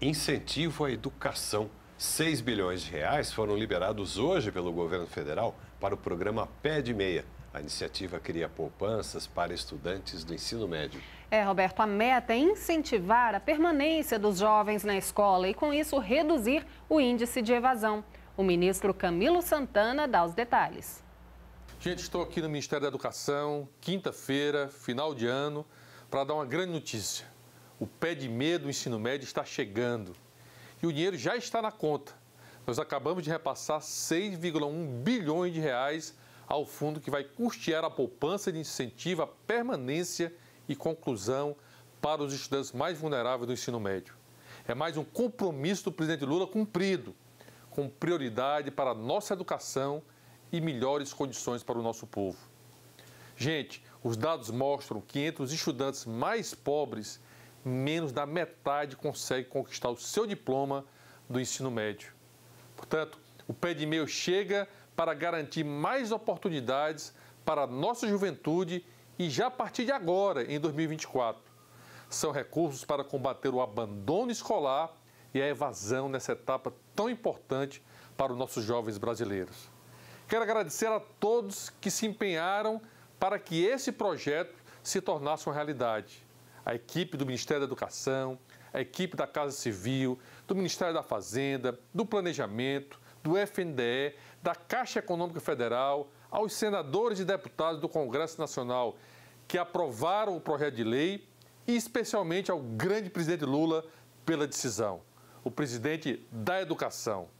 Incentivo à educação. 6 bilhões de reais foram liberados hoje pelo governo federal para o programa Pé de Meia. A iniciativa cria poupanças para estudantes do ensino médio. É, Roberto, a meta é incentivar a permanência dos jovens na escola e, com isso, reduzir o índice de evasão. O ministro Camilo Santana dá os detalhes. Gente, estou aqui no Ministério da Educação, quinta-feira, final de ano, para dar uma grande notícia o pé de medo do ensino médio está chegando e o dinheiro já está na conta. Nós acabamos de repassar 6,1 bilhões de reais ao fundo que vai custear a poupança de incentivo à permanência e conclusão para os estudantes mais vulneráveis do ensino médio. É mais um compromisso do presidente Lula cumprido, com prioridade para a nossa educação e melhores condições para o nosso povo. Gente, os dados mostram que entre os estudantes mais pobres menos da metade consegue conquistar o seu diploma do ensino médio. Portanto, o pé de meio chega para garantir mais oportunidades para a nossa juventude e já a partir de agora, em 2024. São recursos para combater o abandono escolar e a evasão nessa etapa tão importante para os nossos jovens brasileiros. Quero agradecer a todos que se empenharam para que esse projeto se tornasse uma realidade a equipe do Ministério da Educação, a equipe da Casa Civil, do Ministério da Fazenda, do Planejamento, do FNDE, da Caixa Econômica Federal, aos senadores e deputados do Congresso Nacional que aprovaram o projeto de lei e especialmente ao grande presidente Lula pela decisão, o presidente da Educação.